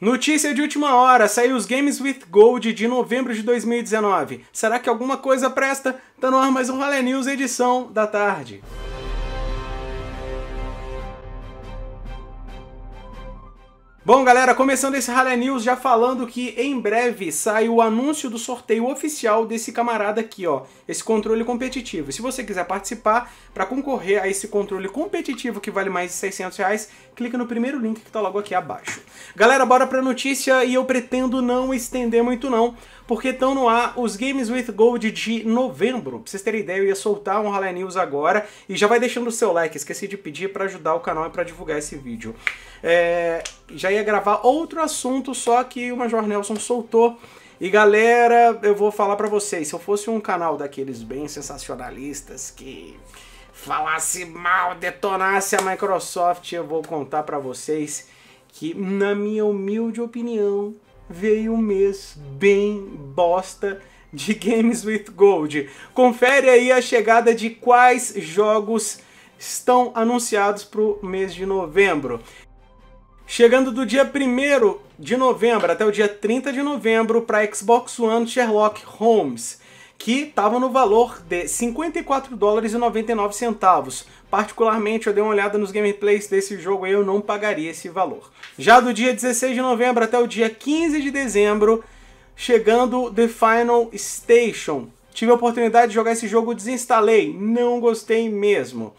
Notícia de última hora, saiu os Games with Gold de novembro de 2019. Será que alguma coisa presta? Tá no ar mais um Rale News edição da tarde. Bom, galera, começando esse Rally News já falando que em breve sai o anúncio do sorteio oficial desse camarada aqui, ó, esse controle competitivo. Se você quiser participar para concorrer a esse controle competitivo que vale mais de 600 reais, clica no primeiro link que tá logo aqui abaixo. Galera, bora pra notícia e eu pretendo não estender muito não, porque estão no ar os Games with Gold de novembro. Pra vocês terem ideia, eu ia soltar um Rally News agora e já vai deixando o seu like, esqueci de pedir para ajudar o canal e para divulgar esse vídeo. É... Já já ia gravar outro assunto, só que o Major Nelson soltou. E galera, eu vou falar para vocês, se eu fosse um canal daqueles bem sensacionalistas que falasse mal, detonasse a Microsoft, eu vou contar para vocês que na minha humilde opinião, veio um mês bem bosta de Games with Gold. Confere aí a chegada de quais jogos estão anunciados para o mês de novembro. Chegando do dia 1 de novembro até o dia 30 de novembro para Xbox One Sherlock Holmes, que estava no valor de 54 dólares e 99 centavos. Particularmente, eu dei uma olhada nos gameplays desse jogo e eu não pagaria esse valor. Já do dia 16 de novembro até o dia 15 de dezembro, chegando The Final Station. Tive a oportunidade de jogar esse jogo, desinstalei, não gostei mesmo.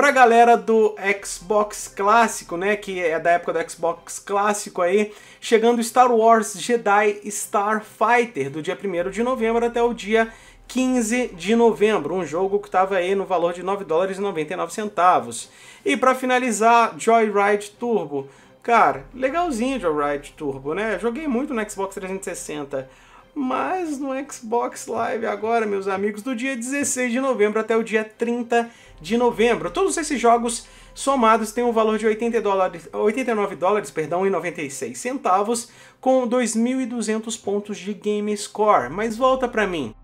Pra galera do Xbox clássico, né, que é da época do Xbox clássico aí, chegando Star Wars Jedi Starfighter, do dia 1 de novembro até o dia 15 de novembro, um jogo que estava aí no valor de 9 dólares e 99 centavos. E para finalizar, Joyride Turbo. Cara, legalzinho Joyride Turbo, né? Joguei muito no Xbox 360 mas no Xbox Live agora, meus amigos, do dia 16 de novembro até o dia 30 de novembro. Todos esses jogos somados têm um valor de 80 dólares, 89 dólares perdão, e 96 centavos, com 2.200 pontos de Game Score. Mas volta para mim.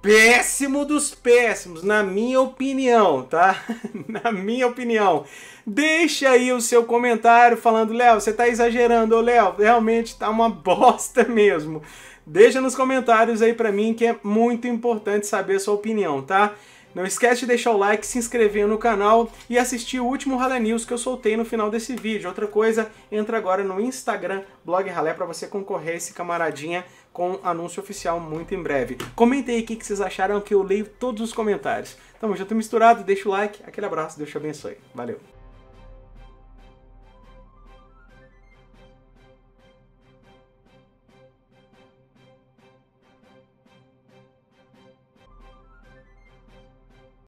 Péssimo dos péssimos, na minha opinião, tá? na minha opinião. Deixa aí o seu comentário falando, Léo, você tá exagerando, ô Léo, realmente tá uma bosta mesmo. Deixa nos comentários aí para mim que é muito importante saber a sua opinião, tá? Não esquece de deixar o like, se inscrever no canal e assistir o último Ralé News que eu soltei no final desse vídeo. Outra coisa, entra agora no Instagram, blog Ralé, para você concorrer a esse camaradinha com anúncio oficial muito em breve. Comente aí o que vocês acharam, que eu leio todos os comentários. Tamo junto misturado, deixa o like, aquele abraço, Deus te abençoe. Valeu!